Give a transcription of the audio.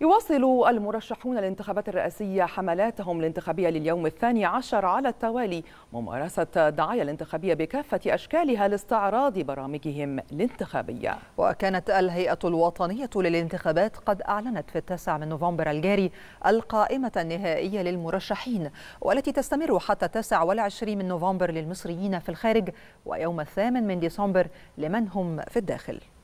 يواصل المرشحون للانتخابات الرئاسية حملاتهم الانتخابية لليوم الثاني عشر على التوالي ممارسة الدعاية الانتخابية بكافة أشكالها لاستعراض برامجهم الانتخابية وكانت الهيئة الوطنية للانتخابات قد أعلنت في التاسع من نوفمبر الجاري القائمة النهائية للمرشحين والتي تستمر حتى التاسع والعشرين من نوفمبر للمصريين في الخارج ويوم الثامن من ديسمبر لمن هم في الداخل